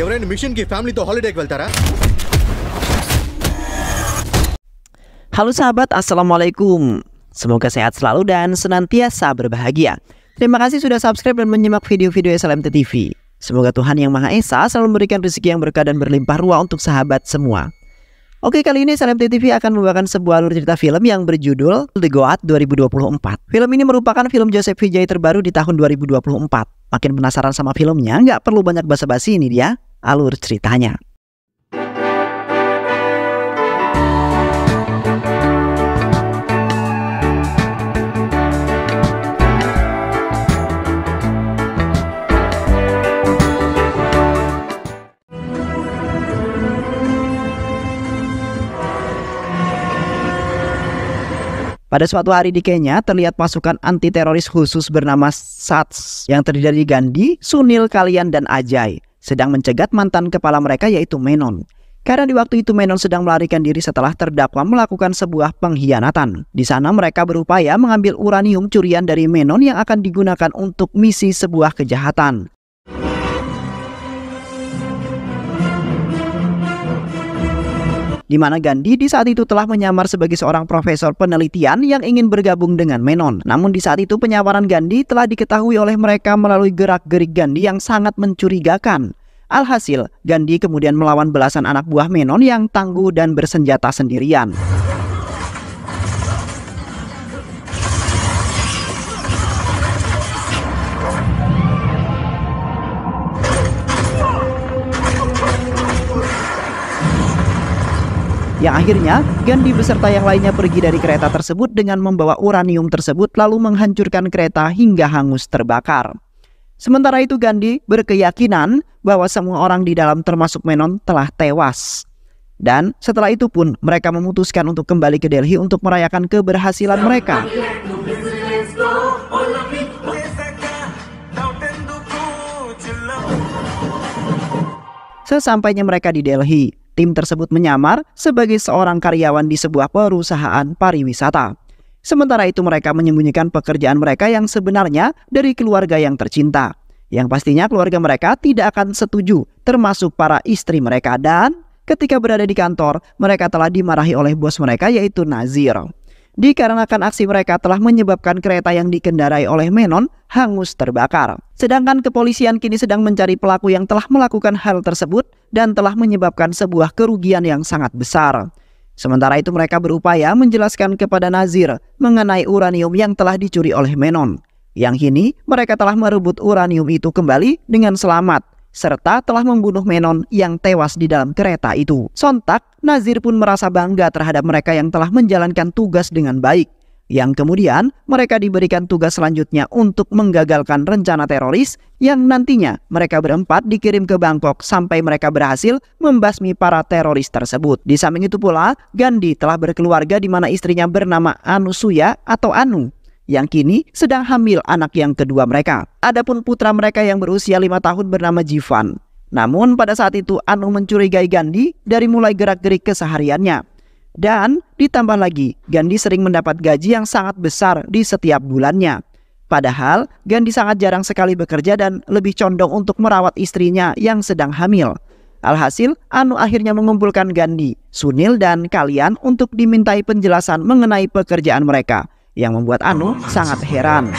ఎవరైనా హాలిడేకి వెళ్తారా Halo sahabat, Assalamualaikum. Semoga sehat selalu dan senantiasa berbahagia. Terima kasih sudah subscribe dan menyimak video-video SLMT TV. Semoga Tuhan Yang Maha Esa selalu memberikan rezeki yang berkah dan berlimpah ruah untuk sahabat semua. Oke kali ini SLMT TV akan membawakan sebuah alur cerita film yang berjudul The Goat 2024. Film ini merupakan film Joseph Vijay terbaru di tahun 2024. Makin penasaran sama filmnya? Nggak perlu banyak basa-basi ini dia, alur ceritanya. Pada suatu hari di Kenya, terlihat pasukan anti teroris khusus bernama SATS yang terdiri dari Gandhi, Sunil, Kalian, dan Ajay sedang mencegat mantan kepala mereka yaitu Menon. Karena di waktu itu Menon sedang melarikan diri setelah terdakwa melakukan sebuah pengkhianatan. Di sana mereka berupaya mengambil uranium curian dari Menon yang akan digunakan untuk misi sebuah kejahatan. di mana Gandhi di saat itu telah menyamar sebagai seorang profesor penelitian yang ingin bergabung dengan Menon. Namun di saat itu penyamaran Gandhi telah diketahui oleh mereka melalui gerak-gerik Gandhi yang sangat mencurigakan. Alhasil, Gandhi kemudian melawan belasan anak buah Menon yang tangguh dan bersenjata sendirian. yang akhirnya Gandhi beserta yang lainnya pergi dari kereta tersebut dengan membawa uranium tersebut lalu menghancurkan kereta hingga hangus terbakar. Sementara itu Gandhi berkeyakinan bahwa semua orang di dalam termasuk Menon telah tewas. Dan setelah itu pun mereka memutuskan untuk kembali ke Delhi untuk merayakan keberhasilan mereka. Sesampainya mereka di Delhi, Tim tersebut menyamar sebagai seorang karyawan di sebuah perusahaan pariwisata. Sementara itu mereka menyembunyikan pekerjaan mereka yang sebenarnya dari keluarga yang tercinta. Yang pastinya keluarga mereka tidak akan setuju termasuk para istri mereka dan ketika berada di kantor mereka telah dimarahi oleh bos mereka yaitu Nazir dikarenakan aksi mereka telah menyebabkan kereta yang dikendarai oleh Menon hangus terbakar. Sedangkan kepolisian kini sedang mencari pelaku yang telah melakukan hal tersebut dan telah menyebabkan sebuah kerugian yang sangat besar. Sementara itu mereka berupaya menjelaskan kepada Nazir mengenai uranium yang telah dicuri oleh Menon. Yang kini mereka telah merebut uranium itu kembali dengan selamat serta telah membunuh Menon yang tewas di dalam kereta itu. Sontak, Nazir pun merasa bangga terhadap mereka yang telah menjalankan tugas dengan baik. Yang kemudian mereka diberikan tugas selanjutnya untuk menggagalkan rencana teroris yang nantinya mereka berempat dikirim ke Bangkok sampai mereka berhasil membasmi para teroris tersebut. Di samping itu pula, Gandhi telah berkeluarga di mana istrinya bernama Anusuya atau Anu yang kini sedang hamil anak yang kedua mereka. Adapun putra mereka yang berusia lima tahun bernama Jivan. Namun pada saat itu Anu mencurigai Gandhi dari mulai gerak-gerik kesehariannya. Dan ditambah lagi, Gandhi sering mendapat gaji yang sangat besar di setiap bulannya. Padahal Gandhi sangat jarang sekali bekerja dan lebih condong untuk merawat istrinya yang sedang hamil. Alhasil, Anu akhirnya mengumpulkan Gandhi, Sunil, dan kalian untuk dimintai penjelasan mengenai pekerjaan mereka yang membuat Anu sangat heran.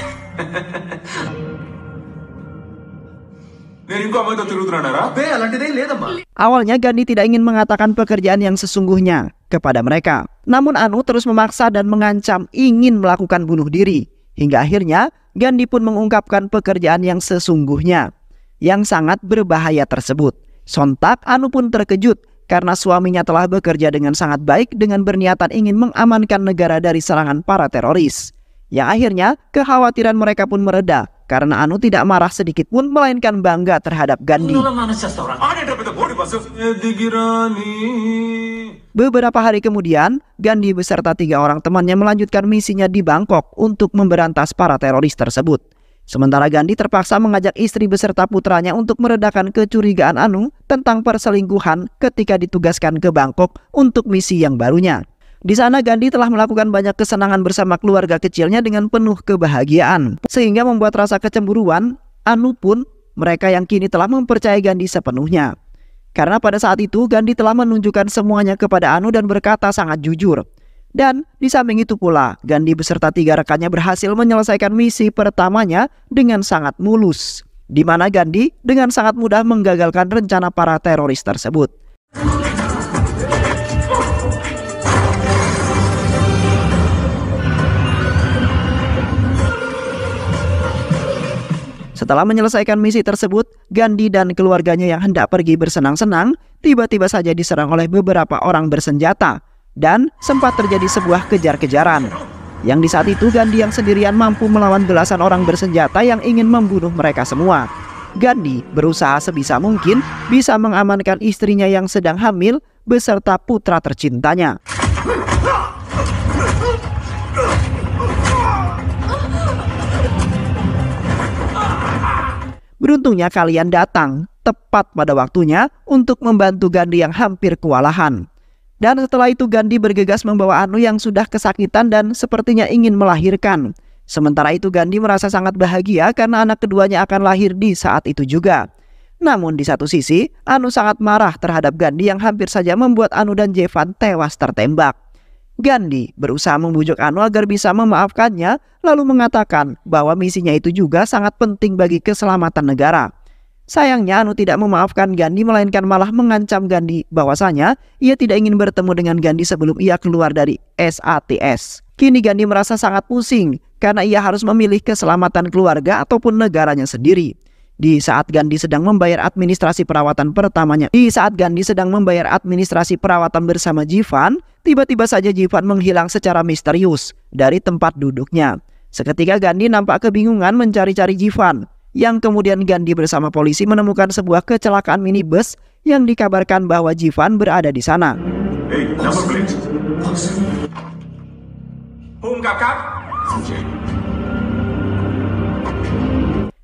Awalnya Gandhi tidak ingin mengatakan pekerjaan yang sesungguhnya kepada mereka. Namun Anu terus memaksa dan mengancam ingin melakukan bunuh diri. Hingga akhirnya Gandhi pun mengungkapkan pekerjaan yang sesungguhnya yang sangat berbahaya tersebut. Sontak Anu pun terkejut karena suaminya telah bekerja dengan sangat baik dengan berniatan ingin mengamankan negara dari serangan para teroris. Yang akhirnya, kekhawatiran mereka pun mereda karena Anu tidak marah sedikit pun melainkan bangga terhadap Gandhi. Eh, Beberapa hari kemudian, Gandhi beserta tiga orang temannya melanjutkan misinya di Bangkok untuk memberantas para teroris tersebut. Sementara Gandhi terpaksa mengajak istri beserta putranya untuk meredakan kecurigaan Anu tentang perselingkuhan ketika ditugaskan ke Bangkok untuk misi yang barunya. Di sana Gandhi telah melakukan banyak kesenangan bersama keluarga kecilnya dengan penuh kebahagiaan. Sehingga membuat rasa kecemburuan, Anu pun mereka yang kini telah mempercayai Gandhi sepenuhnya. Karena pada saat itu Gandhi telah menunjukkan semuanya kepada Anu dan berkata sangat jujur. Dan di samping itu pula, Gandhi beserta tiga rekannya berhasil menyelesaikan misi pertamanya dengan sangat mulus, di mana Gandhi dengan sangat mudah menggagalkan rencana para teroris tersebut. Setelah menyelesaikan misi tersebut, Gandhi dan keluarganya yang hendak pergi bersenang-senang tiba-tiba saja diserang oleh beberapa orang bersenjata dan sempat terjadi sebuah kejar-kejaran. Yang di saat itu Gandhi yang sendirian mampu melawan belasan orang bersenjata yang ingin membunuh mereka semua. Gandhi berusaha sebisa mungkin bisa mengamankan istrinya yang sedang hamil beserta putra tercintanya. Beruntungnya kalian datang tepat pada waktunya untuk membantu Gandhi yang hampir kewalahan. Dan setelah itu Gandhi bergegas membawa Anu yang sudah kesakitan dan sepertinya ingin melahirkan. Sementara itu Gandhi merasa sangat bahagia karena anak keduanya akan lahir di saat itu juga. Namun di satu sisi, Anu sangat marah terhadap Gandhi yang hampir saja membuat Anu dan Jevan tewas tertembak. Gandhi berusaha membujuk Anu agar bisa memaafkannya lalu mengatakan bahwa misinya itu juga sangat penting bagi keselamatan negara. Sayangnya Anu tidak memaafkan Gandhi melainkan malah mengancam Gandhi bahwasanya ia tidak ingin bertemu dengan Gandhi sebelum ia keluar dari SATS. Kini Gandhi merasa sangat pusing karena ia harus memilih keselamatan keluarga ataupun negaranya sendiri. Di saat Gandhi sedang membayar administrasi perawatan pertamanya, di saat Gandhi sedang membayar administrasi perawatan bersama Jivan, tiba-tiba saja Jivan menghilang secara misterius dari tempat duduknya. Seketika Gandhi nampak kebingungan mencari-cari Jivan yang kemudian Gandhi bersama polisi menemukan sebuah kecelakaan minibus yang dikabarkan bahwa Jivan berada di sana.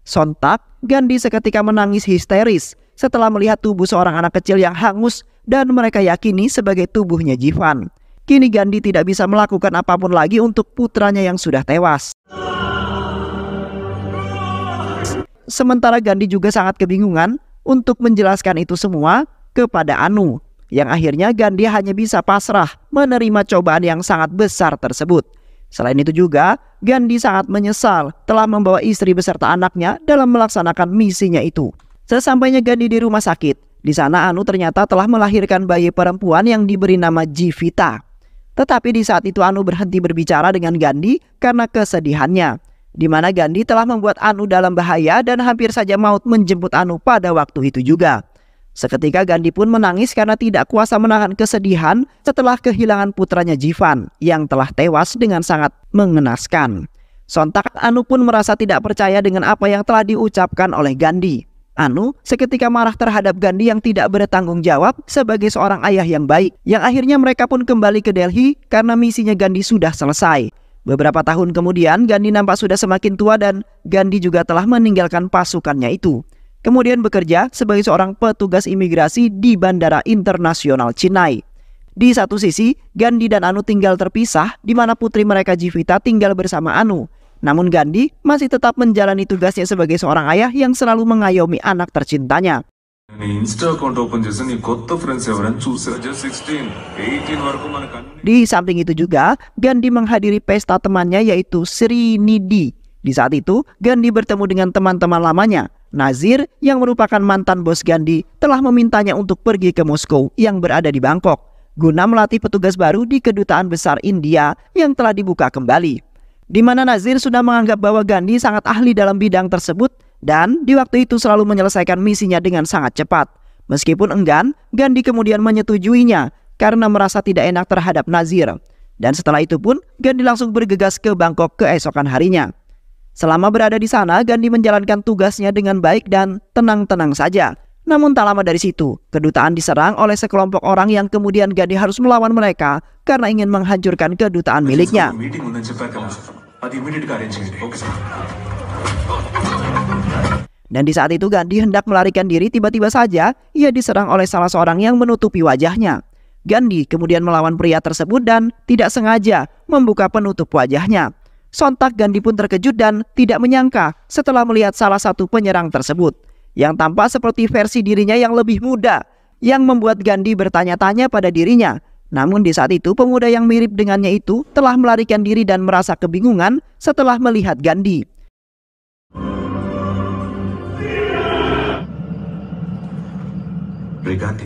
Sontak, Gandhi seketika menangis histeris setelah melihat tubuh seorang anak kecil yang hangus dan mereka yakini sebagai tubuhnya Jivan. Kini Gandhi tidak bisa melakukan apapun lagi untuk putranya yang sudah tewas. Sementara Gandhi juga sangat kebingungan untuk menjelaskan itu semua kepada Anu, yang akhirnya Gandhi hanya bisa pasrah menerima cobaan yang sangat besar tersebut. Selain itu juga, Gandhi sangat menyesal telah membawa istri beserta anaknya dalam melaksanakan misinya itu. Sesampainya Gandhi di rumah sakit, di sana Anu ternyata telah melahirkan bayi perempuan yang diberi nama Jivita. Tetapi di saat itu Anu berhenti berbicara dengan Gandhi karena kesedihannya di mana Gandhi telah membuat Anu dalam bahaya dan hampir saja maut menjemput Anu pada waktu itu juga. Seketika Gandhi pun menangis karena tidak kuasa menahan kesedihan setelah kehilangan putranya Jivan yang telah tewas dengan sangat mengenaskan. Sontak Anu pun merasa tidak percaya dengan apa yang telah diucapkan oleh Gandhi. Anu seketika marah terhadap Gandhi yang tidak bertanggung jawab sebagai seorang ayah yang baik yang akhirnya mereka pun kembali ke Delhi karena misinya Gandhi sudah selesai. Beberapa tahun kemudian, Gandhi nampak sudah semakin tua dan Gandhi juga telah meninggalkan pasukannya itu. Kemudian bekerja sebagai seorang petugas imigrasi di Bandara Internasional Chennai. Di satu sisi, Gandhi dan Anu tinggal terpisah di mana putri mereka Jivita tinggal bersama Anu. Namun Gandhi masih tetap menjalani tugasnya sebagai seorang ayah yang selalu mengayomi anak tercintanya. Di samping itu juga, Gandhi menghadiri pesta temannya yaitu Sri Nidhi. Di saat itu, Gandhi bertemu dengan teman-teman lamanya. Nazir, yang merupakan mantan bos Gandhi, telah memintanya untuk pergi ke Moskow yang berada di Bangkok, guna melatih petugas baru di Kedutaan Besar India yang telah dibuka kembali. Di mana Nazir sudah menganggap bahwa Gandhi sangat ahli dalam bidang tersebut dan di waktu itu selalu menyelesaikan misinya dengan sangat cepat. Meskipun enggan, Gandhi kemudian menyetujuinya karena merasa tidak enak terhadap Nazir. Dan setelah itu pun, Gandhi langsung bergegas ke Bangkok keesokan harinya. Selama berada di sana, Gandhi menjalankan tugasnya dengan baik dan tenang-tenang saja. Namun tak lama dari situ, kedutaan diserang oleh sekelompok orang yang kemudian Gandhi harus melawan mereka karena ingin menghancurkan kedutaan miliknya. Dan di saat itu Gandhi hendak melarikan diri tiba-tiba saja ia diserang oleh salah seorang yang menutupi wajahnya. Gandhi kemudian melawan pria tersebut dan tidak sengaja membuka penutup wajahnya. Sontak Gandhi pun terkejut dan tidak menyangka setelah melihat salah satu penyerang tersebut yang tampak seperti versi dirinya yang lebih muda yang membuat Gandhi bertanya-tanya pada dirinya. Namun di saat itu pemuda yang mirip dengannya itu telah melarikan diri dan merasa kebingungan setelah melihat Gandhi.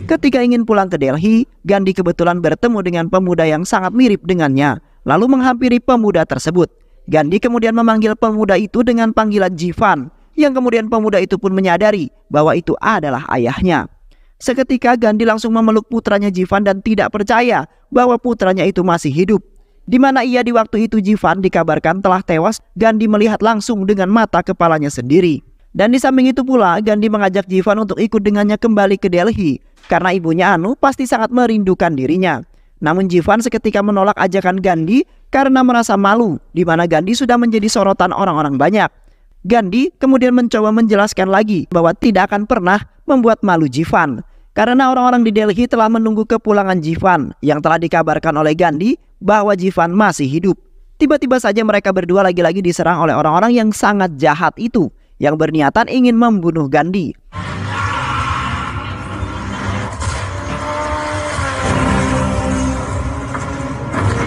Ketika ingin pulang ke Delhi, Gandhi kebetulan bertemu dengan pemuda yang sangat mirip dengannya, lalu menghampiri pemuda tersebut. Gandhi kemudian memanggil pemuda itu dengan panggilan Jivan, yang kemudian pemuda itu pun menyadari bahwa itu adalah ayahnya. Seketika Gandhi langsung memeluk putranya Jivan dan tidak percaya bahwa putranya itu masih hidup. Di mana ia di waktu itu Jivan dikabarkan telah tewas, Gandhi melihat langsung dengan mata kepalanya sendiri. Dan di samping itu pula, Gandhi mengajak Jivan untuk ikut dengannya kembali ke Delhi karena ibunya Anu pasti sangat merindukan dirinya. Namun Jivan seketika menolak ajakan Gandhi karena merasa malu di mana Gandhi sudah menjadi sorotan orang-orang banyak. Gandhi kemudian mencoba menjelaskan lagi bahwa tidak akan pernah membuat malu Jivan karena orang-orang di Delhi telah menunggu kepulangan Jivan yang telah dikabarkan oleh Gandhi bahwa Jivan masih hidup. Tiba-tiba saja mereka berdua lagi-lagi diserang oleh orang-orang yang sangat jahat itu yang berniatan ingin membunuh Gandhi.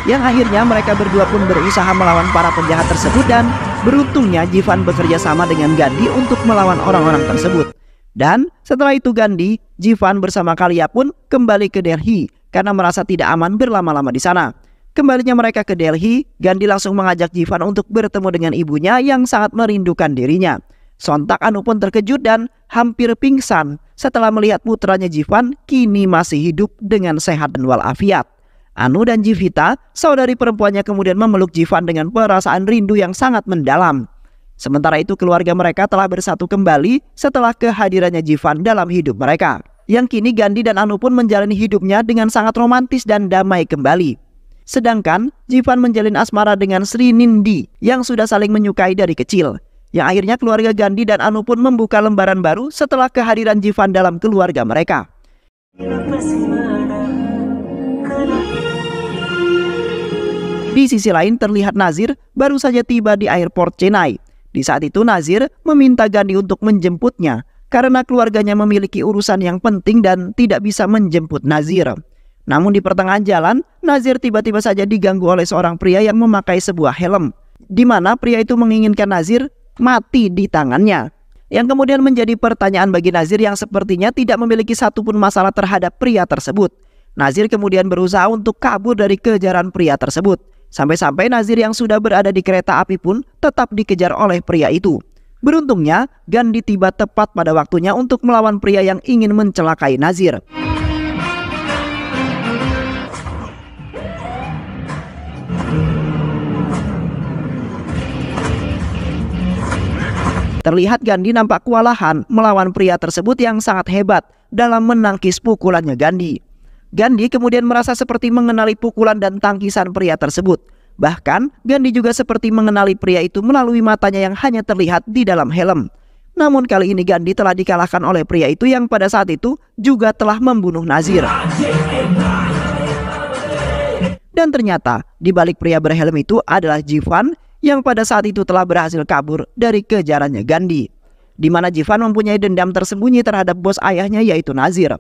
Yang akhirnya mereka berdua pun berusaha melawan para penjahat tersebut dan beruntungnya Jivan bekerja sama dengan Gandhi untuk melawan orang-orang tersebut. Dan setelah itu Gandhi, Jivan bersama Kalia pun kembali ke Delhi karena merasa tidak aman berlama-lama di sana. Kembalinya mereka ke Delhi, Gandhi langsung mengajak Jivan untuk bertemu dengan ibunya yang sangat merindukan dirinya. Sontak Anu pun terkejut dan hampir pingsan setelah melihat putranya Jivan kini masih hidup dengan sehat dan walafiat. Anu dan Jivita, saudari perempuannya kemudian memeluk Jivan dengan perasaan rindu yang sangat mendalam. Sementara itu keluarga mereka telah bersatu kembali setelah kehadirannya Jivan dalam hidup mereka. Yang kini Gandhi dan Anu pun menjalani hidupnya dengan sangat romantis dan damai kembali. Sedangkan Jivan menjalin asmara dengan Sri Nindi yang sudah saling menyukai dari kecil. Yang akhirnya keluarga Gandhi dan Anu pun membuka lembaran baru setelah kehadiran Jivan dalam keluarga mereka. Di sisi lain terlihat Nazir baru saja tiba di airport Chennai. Di saat itu Nazir meminta Gandhi untuk menjemputnya karena keluarganya memiliki urusan yang penting dan tidak bisa menjemput Nazir. Namun di pertengahan jalan, Nazir tiba-tiba saja diganggu oleh seorang pria yang memakai sebuah helm. Di mana pria itu menginginkan Nazir mati di tangannya. Yang kemudian menjadi pertanyaan bagi Nazir yang sepertinya tidak memiliki satupun masalah terhadap pria tersebut. Nazir kemudian berusaha untuk kabur dari kejaran pria tersebut. Sampai-sampai Nazir yang sudah berada di kereta api pun tetap dikejar oleh pria itu. Beruntungnya, Gandhi tiba tepat pada waktunya untuk melawan pria yang ingin mencelakai Nazir. Terlihat Gandhi nampak kewalahan melawan pria tersebut yang sangat hebat dalam menangkis pukulannya Gandhi. Gandhi kemudian merasa seperti mengenali pukulan dan tangkisan pria tersebut. Bahkan Gandhi juga seperti mengenali pria itu melalui matanya yang hanya terlihat di dalam helm. Namun kali ini Gandhi telah dikalahkan oleh pria itu yang pada saat itu juga telah membunuh Nazir. Dan ternyata di balik pria berhelm itu adalah Jivan yang pada saat itu telah berhasil kabur dari kejarannya Gandhi. Di mana Jivan mempunyai dendam tersembunyi terhadap bos ayahnya yaitu Nazir.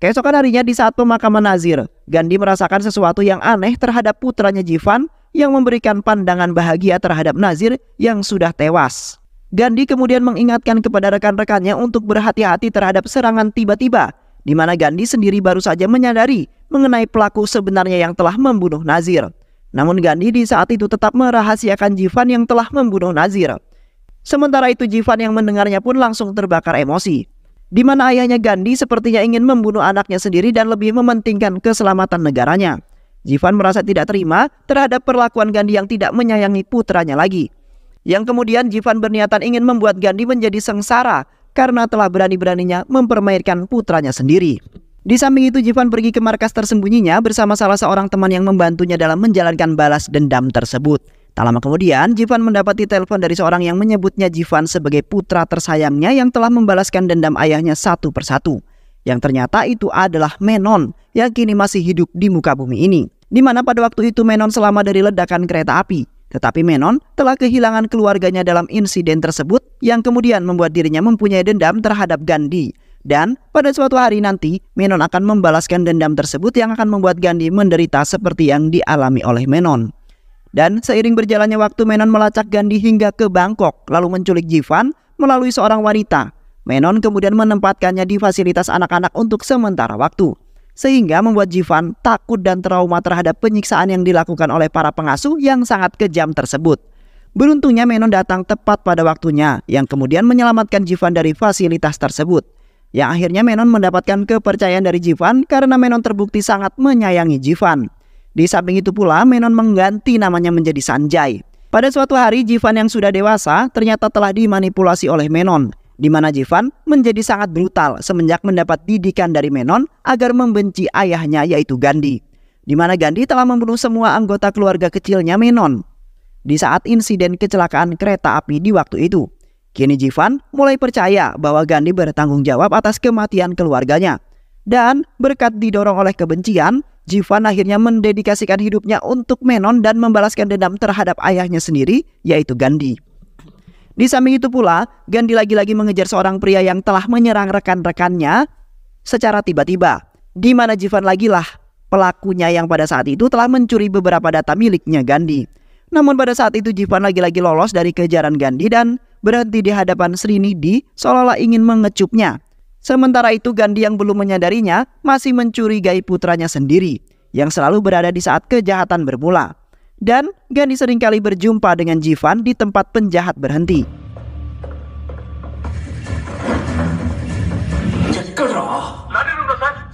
Keesokan harinya di saat pemakaman Nazir, Gandhi merasakan sesuatu yang aneh terhadap putranya Jivan yang memberikan pandangan bahagia terhadap Nazir yang sudah tewas. Gandhi kemudian mengingatkan kepada rekan-rekannya untuk berhati-hati terhadap serangan tiba-tiba, di mana Gandhi sendiri baru saja menyadari mengenai pelaku sebenarnya yang telah membunuh Nazir. Namun Gandhi di saat itu tetap merahasiakan Jivan yang telah membunuh Nazir. Sementara itu Jivan yang mendengarnya pun langsung terbakar emosi. Di mana ayahnya Gandhi sepertinya ingin membunuh anaknya sendiri dan lebih mementingkan keselamatan negaranya. Jivan merasa tidak terima terhadap perlakuan Gandhi yang tidak menyayangi putranya lagi. Yang kemudian Jivan berniatan ingin membuat Gandhi menjadi sengsara karena telah berani-beraninya mempermainkan putranya sendiri. Di samping itu Jivan pergi ke markas tersembunyinya bersama salah seorang teman yang membantunya dalam menjalankan balas dendam tersebut. Tak lama kemudian, Jivan mendapati telepon dari seorang yang menyebutnya Jivan sebagai putra tersayangnya yang telah membalaskan dendam ayahnya satu persatu. Yang ternyata itu adalah Menon yang kini masih hidup di muka bumi ini. Di mana pada waktu itu Menon selama dari ledakan kereta api. Tetapi Menon telah kehilangan keluarganya dalam insiden tersebut yang kemudian membuat dirinya mempunyai dendam terhadap Gandhi dan pada suatu hari nanti, Menon akan membalaskan dendam tersebut yang akan membuat Gandhi menderita seperti yang dialami oleh Menon. Dan seiring berjalannya waktu, Menon melacak Gandhi hingga ke Bangkok, lalu menculik Jivan melalui seorang wanita. Menon kemudian menempatkannya di fasilitas anak-anak untuk sementara waktu. Sehingga membuat Jivan takut dan trauma terhadap penyiksaan yang dilakukan oleh para pengasuh yang sangat kejam tersebut. Beruntungnya Menon datang tepat pada waktunya yang kemudian menyelamatkan Jivan dari fasilitas tersebut yang akhirnya Menon mendapatkan kepercayaan dari Jivan karena Menon terbukti sangat menyayangi Jivan. Di samping itu pula, Menon mengganti namanya menjadi Sanjay. Pada suatu hari, Jivan yang sudah dewasa ternyata telah dimanipulasi oleh Menon, di mana Jivan menjadi sangat brutal semenjak mendapat didikan dari Menon agar membenci ayahnya yaitu Gandhi, di mana Gandhi telah membunuh semua anggota keluarga kecilnya Menon di saat insiden kecelakaan kereta api di waktu itu. Kini Jivan mulai percaya bahwa Gandhi bertanggung jawab atas kematian keluarganya. Dan berkat didorong oleh kebencian, Jivan akhirnya mendedikasikan hidupnya untuk Menon dan membalaskan dendam terhadap ayahnya sendiri, yaitu Gandhi. Di samping itu pula, Gandhi lagi-lagi mengejar seorang pria yang telah menyerang rekan-rekannya secara tiba-tiba. Di mana Jivan lagilah pelakunya yang pada saat itu telah mencuri beberapa data miliknya Gandhi. Namun pada saat itu Jivan lagi-lagi lolos dari kejaran Gandhi dan berhenti di hadapan Sri Nidi seolah-olah ingin mengecupnya. Sementara itu Gandhi yang belum menyadarinya masih mencurigai putranya sendiri yang selalu berada di saat kejahatan bermula. Dan Gandhi seringkali berjumpa dengan Jivan di tempat penjahat berhenti.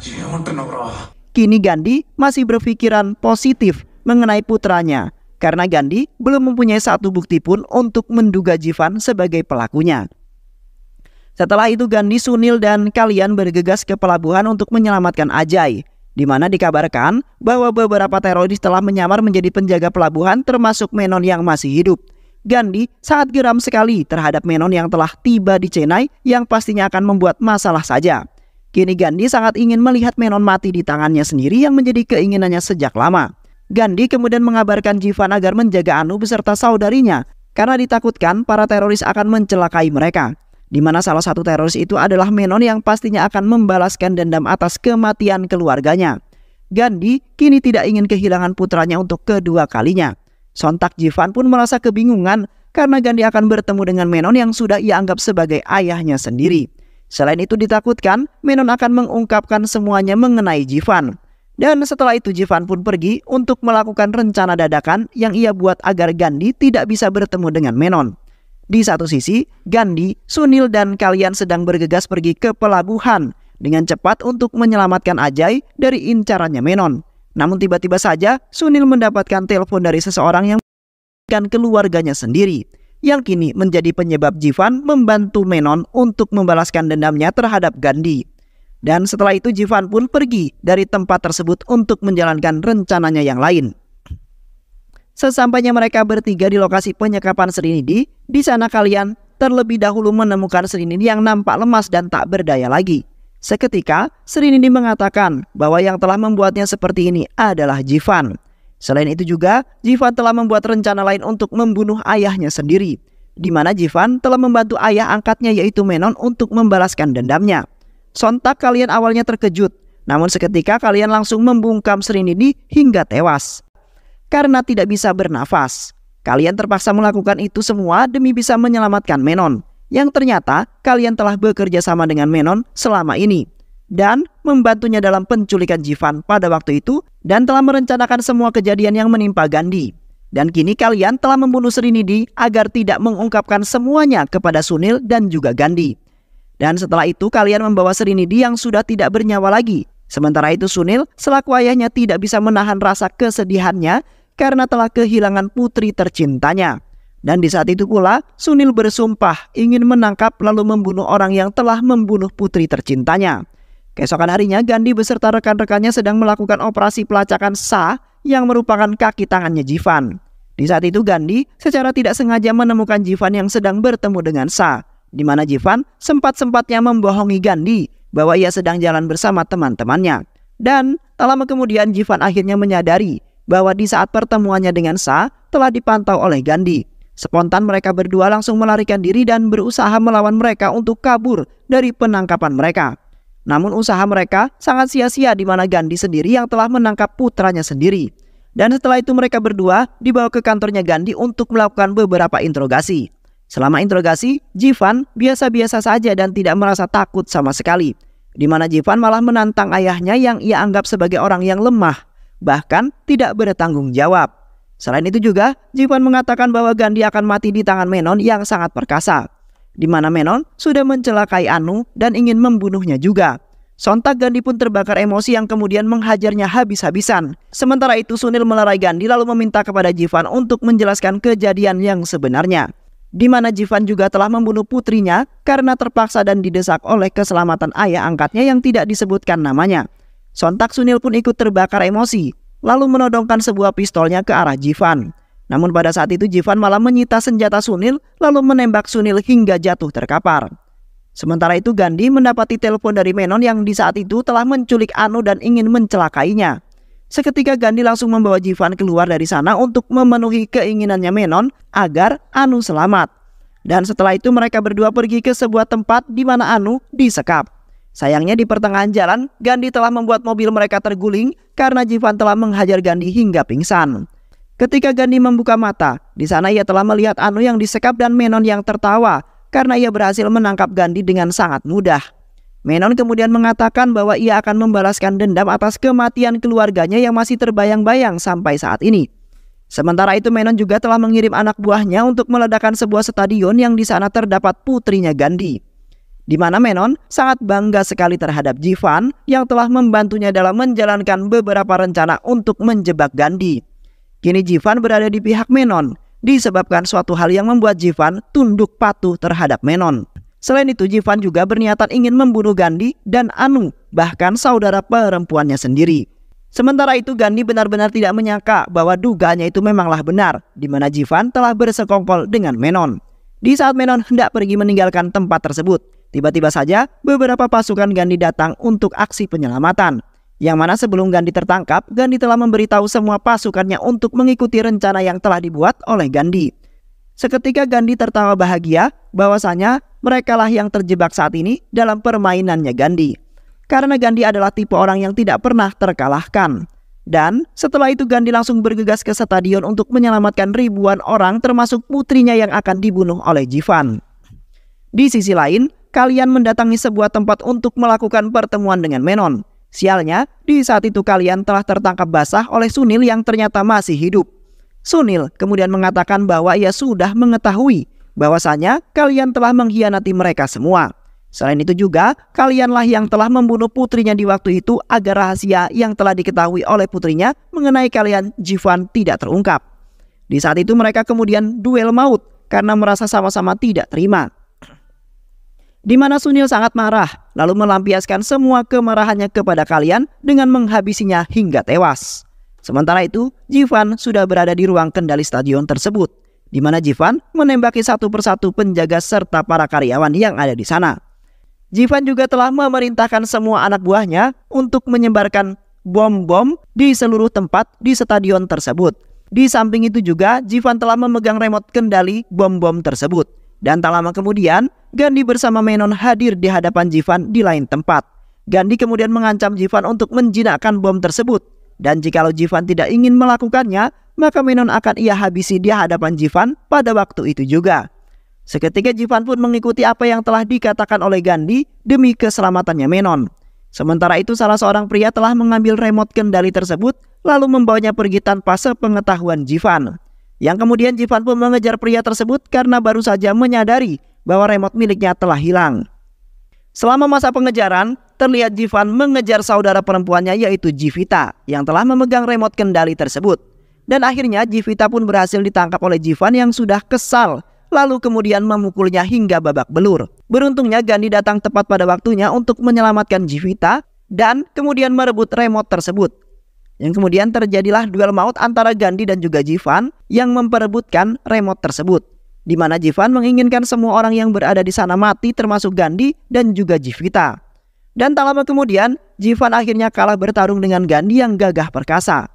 Iya, Kini Gandhi masih berpikiran positif mengenai putranya karena Gandhi belum mempunyai satu bukti pun untuk menduga Jivan sebagai pelakunya. Setelah itu Gandhi, Sunil, dan kalian bergegas ke pelabuhan untuk menyelamatkan Ajay, di mana dikabarkan bahwa beberapa teroris telah menyamar menjadi penjaga pelabuhan termasuk Menon yang masih hidup. Gandhi sangat geram sekali terhadap Menon yang telah tiba di Chennai yang pastinya akan membuat masalah saja. Kini Gandhi sangat ingin melihat Menon mati di tangannya sendiri yang menjadi keinginannya sejak lama. Gandhi kemudian mengabarkan Jivan agar menjaga Anu beserta saudarinya karena ditakutkan para teroris akan mencelakai mereka. Di mana salah satu teroris itu adalah Menon yang pastinya akan membalaskan dendam atas kematian keluarganya. Gandhi kini tidak ingin kehilangan putranya untuk kedua kalinya. Sontak Jivan pun merasa kebingungan karena Gandhi akan bertemu dengan Menon yang sudah ia anggap sebagai ayahnya sendiri. Selain itu ditakutkan, Menon akan mengungkapkan semuanya mengenai Jivan. Dan setelah itu Jivan pun pergi untuk melakukan rencana dadakan yang ia buat agar Gandhi tidak bisa bertemu dengan Menon. Di satu sisi, Gandhi, Sunil dan kalian sedang bergegas pergi ke pelabuhan dengan cepat untuk menyelamatkan Ajay dari incarannya Menon. Namun tiba-tiba saja Sunil mendapatkan telepon dari seseorang yang bukan keluarganya sendiri yang kini menjadi penyebab Jivan membantu Menon untuk membalaskan dendamnya terhadap Gandhi. Dan setelah itu Jivan pun pergi dari tempat tersebut untuk menjalankan rencananya yang lain. Sesampainya mereka bertiga di lokasi penyekapan Serinidi, di sana kalian terlebih dahulu menemukan Serinidi yang nampak lemas dan tak berdaya lagi. Seketika, Serinidi mengatakan bahwa yang telah membuatnya seperti ini adalah Jivan. Selain itu juga, Jivan telah membuat rencana lain untuk membunuh ayahnya sendiri, di mana Jivan telah membantu ayah angkatnya yaitu Menon untuk membalaskan dendamnya. Sontak kalian awalnya terkejut, namun seketika kalian langsung membungkam Srinidhi hingga tewas. Karena tidak bisa bernafas, kalian terpaksa melakukan itu semua demi bisa menyelamatkan Menon. Yang ternyata kalian telah bekerja sama dengan Menon selama ini dan membantunya dalam penculikan Jivan pada waktu itu dan telah merencanakan semua kejadian yang menimpa Gandhi. Dan kini kalian telah membunuh Srinidhi agar tidak mengungkapkan semuanya kepada Sunil dan juga Gandhi. Dan setelah itu kalian membawa Serinidi yang sudah tidak bernyawa lagi. Sementara itu Sunil selaku ayahnya tidak bisa menahan rasa kesedihannya karena telah kehilangan putri tercintanya. Dan di saat itu pula Sunil bersumpah ingin menangkap lalu membunuh orang yang telah membunuh putri tercintanya. Keesokan harinya Gandhi beserta rekan-rekannya sedang melakukan operasi pelacakan Sa yang merupakan kaki tangannya Jivan. Di saat itu Gandhi secara tidak sengaja menemukan Jivan yang sedang bertemu dengan Sa di mana Jivan sempat-sempatnya membohongi Gandhi bahwa ia sedang jalan bersama teman-temannya. Dan tak lama kemudian Jivan akhirnya menyadari bahwa di saat pertemuannya dengan Sa telah dipantau oleh Gandhi. Spontan mereka berdua langsung melarikan diri dan berusaha melawan mereka untuk kabur dari penangkapan mereka. Namun usaha mereka sangat sia-sia di mana Gandhi sendiri yang telah menangkap putranya sendiri. Dan setelah itu mereka berdua dibawa ke kantornya Gandhi untuk melakukan beberapa interogasi. Selama interogasi, Jivan biasa-biasa saja dan tidak merasa takut sama sekali. Di mana Jivan malah menantang ayahnya yang ia anggap sebagai orang yang lemah, bahkan tidak bertanggung jawab. Selain itu juga, Jivan mengatakan bahwa Gandhi akan mati di tangan Menon yang sangat perkasa. Di mana Menon sudah mencelakai Anu dan ingin membunuhnya juga. Sontak Gandhi pun terbakar emosi yang kemudian menghajarnya habis-habisan. Sementara itu Sunil melerai Gandhi lalu meminta kepada Jivan untuk menjelaskan kejadian yang sebenarnya di mana Jivan juga telah membunuh putrinya karena terpaksa dan didesak oleh keselamatan ayah angkatnya yang tidak disebutkan namanya. Sontak Sunil pun ikut terbakar emosi, lalu menodongkan sebuah pistolnya ke arah Jivan. Namun pada saat itu Jivan malah menyita senjata Sunil lalu menembak Sunil hingga jatuh terkapar. Sementara itu Gandhi mendapati telepon dari Menon yang di saat itu telah menculik Anu dan ingin mencelakainya. Seketika Gandhi langsung membawa Jivan keluar dari sana untuk memenuhi keinginannya Menon agar Anu selamat. Dan setelah itu mereka berdua pergi ke sebuah tempat di mana Anu disekap. Sayangnya di pertengahan jalan, Gandhi telah membuat mobil mereka terguling karena Jivan telah menghajar Gandhi hingga pingsan. Ketika Gandhi membuka mata, di sana ia telah melihat Anu yang disekap dan Menon yang tertawa karena ia berhasil menangkap Gandhi dengan sangat mudah. Menon kemudian mengatakan bahwa ia akan membalaskan dendam atas kematian keluarganya yang masih terbayang-bayang sampai saat ini. Sementara itu Menon juga telah mengirim anak buahnya untuk meledakkan sebuah stadion yang di sana terdapat putrinya Gandhi. Di mana Menon sangat bangga sekali terhadap Jivan yang telah membantunya dalam menjalankan beberapa rencana untuk menjebak Gandhi. Kini Jivan berada di pihak Menon disebabkan suatu hal yang membuat Jivan tunduk patuh terhadap Menon. Selain itu, Jivan juga berniatan ingin membunuh Gandhi dan Anu, bahkan saudara perempuannya sendiri. Sementara itu Gandhi benar-benar tidak menyangka bahwa dugaannya itu memanglah benar, di mana Jivan telah bersekongkol dengan Menon. Di saat Menon hendak pergi meninggalkan tempat tersebut, tiba-tiba saja beberapa pasukan Gandhi datang untuk aksi penyelamatan. Yang mana sebelum Gandhi tertangkap, Gandhi telah memberitahu semua pasukannya untuk mengikuti rencana yang telah dibuat oleh Gandhi. Seketika Gandhi tertawa bahagia bahwasanya merekalah yang terjebak saat ini dalam permainannya Gandhi. Karena Gandhi adalah tipe orang yang tidak pernah terkalahkan. Dan setelah itu Gandhi langsung bergegas ke stadion untuk menyelamatkan ribuan orang termasuk putrinya yang akan dibunuh oleh Jivan. Di sisi lain, kalian mendatangi sebuah tempat untuk melakukan pertemuan dengan Menon. Sialnya, di saat itu kalian telah tertangkap basah oleh Sunil yang ternyata masih hidup. Sunil kemudian mengatakan bahwa ia sudah mengetahui bahwasanya kalian telah mengkhianati mereka semua. Selain itu juga, kalianlah yang telah membunuh putrinya di waktu itu agar rahasia yang telah diketahui oleh putrinya mengenai kalian Jivan tidak terungkap. Di saat itu mereka kemudian duel maut karena merasa sama-sama tidak terima. Di mana Sunil sangat marah, lalu melampiaskan semua kemarahannya kepada kalian dengan menghabisinya hingga tewas. Sementara itu, Jivan sudah berada di ruang kendali stadion tersebut, di mana Jivan menembaki satu persatu penjaga serta para karyawan yang ada di sana. Jivan juga telah memerintahkan semua anak buahnya untuk menyebarkan bom-bom di seluruh tempat di stadion tersebut. Di samping itu juga, Jivan telah memegang remote kendali bom-bom tersebut. Dan tak lama kemudian, Gandhi bersama Menon hadir di hadapan Jivan di lain tempat. Gandhi kemudian mengancam Jivan untuk menjinakkan bom tersebut dan jikalau Jivan tidak ingin melakukannya, maka Menon akan ia habisi di hadapan Jivan pada waktu itu juga. Seketika Jivan pun mengikuti apa yang telah dikatakan oleh Gandhi demi keselamatannya Menon. Sementara itu salah seorang pria telah mengambil remote kendali tersebut lalu membawanya pergi tanpa sepengetahuan Jivan. Yang kemudian Jivan pun mengejar pria tersebut karena baru saja menyadari bahwa remote miliknya telah hilang. Selama masa pengejaran, terlihat Jivan mengejar saudara perempuannya yaitu Jivita yang telah memegang remote kendali tersebut. Dan akhirnya Jivita pun berhasil ditangkap oleh Jivan yang sudah kesal lalu kemudian memukulnya hingga babak belur. Beruntungnya Gandhi datang tepat pada waktunya untuk menyelamatkan Jivita dan kemudian merebut remote tersebut. Yang kemudian terjadilah duel maut antara Gandhi dan juga Jivan yang memperebutkan remote tersebut di mana Jivan menginginkan semua orang yang berada di sana mati termasuk Gandhi dan juga Jivita. Dan tak lama kemudian, Jivan akhirnya kalah bertarung dengan Gandhi yang gagah perkasa.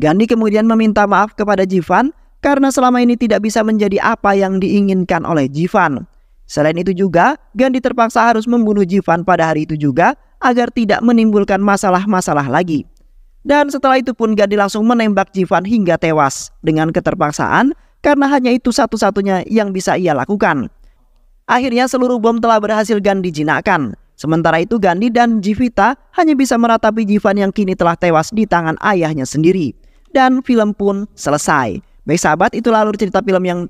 Gandhi kemudian meminta maaf kepada Jivan karena selama ini tidak bisa menjadi apa yang diinginkan oleh Jivan. Selain itu juga, Gandhi terpaksa harus membunuh Jivan pada hari itu juga agar tidak menimbulkan masalah-masalah lagi. Dan setelah itu pun Gandhi langsung menembak Jivan hingga tewas. Dengan keterpaksaan, karena hanya itu satu-satunya yang bisa ia lakukan. Akhirnya seluruh bom telah berhasil Gandhi jinakkan. Sementara itu Gandhi dan Jivita hanya bisa meratapi Jivan yang kini telah tewas di tangan ayahnya sendiri. Dan film pun selesai. Baik sahabat, itu lalu cerita film yang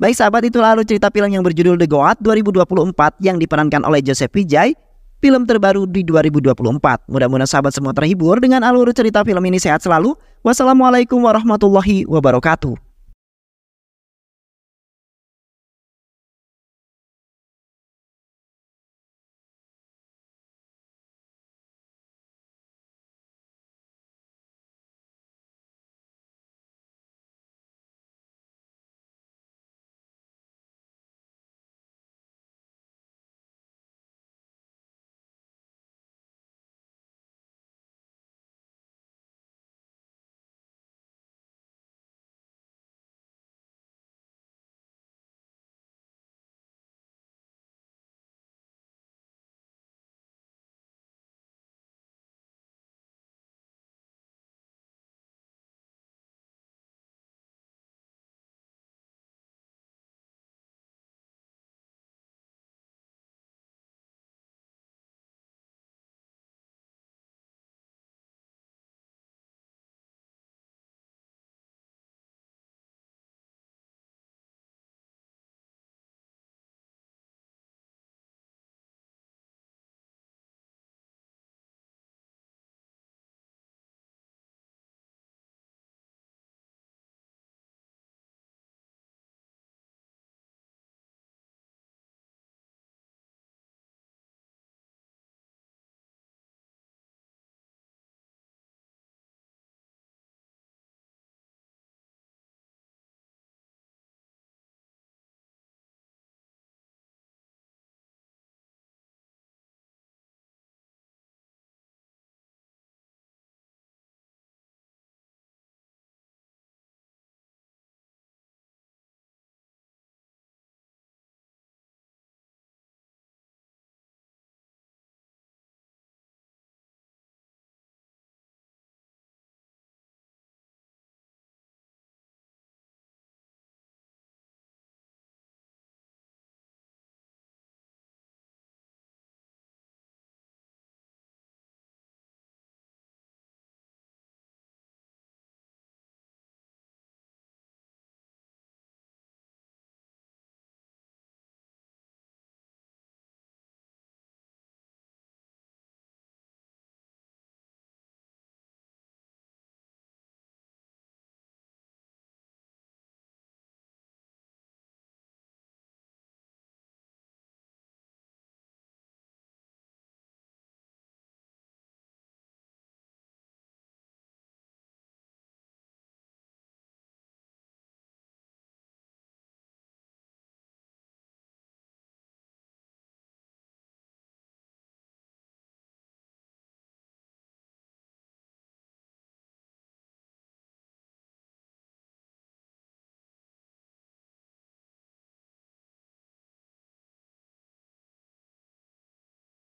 Baik sahabat, itu lalu cerita film yang berjudul The Goat 2024 yang diperankan oleh Joseph Vijay, film terbaru di 2024. Mudah-mudahan sahabat semua terhibur dengan alur cerita film ini sehat selalu. Wassalamualaikum warahmatullahi wabarakatuh.